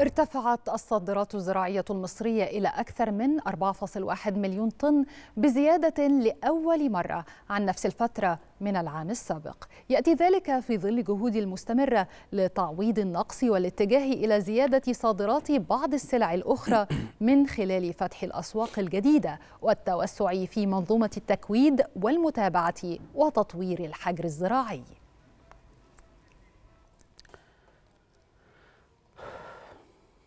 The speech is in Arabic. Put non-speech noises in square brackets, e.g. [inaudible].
ارتفعت الصادرات الزراعية المصرية إلى أكثر من 4.1 مليون طن بزيادة لأول مرة عن نفس الفترة من العام السابق يأتي ذلك في ظل جهود المستمرة لتعويض النقص والاتجاه إلى زيادة صادرات بعض السلع الأخرى [coughs] من خلال فتح الأسواق الجديدة والتوسع في منظومة التكويد والمتابعة وتطوير الحجر الزراعي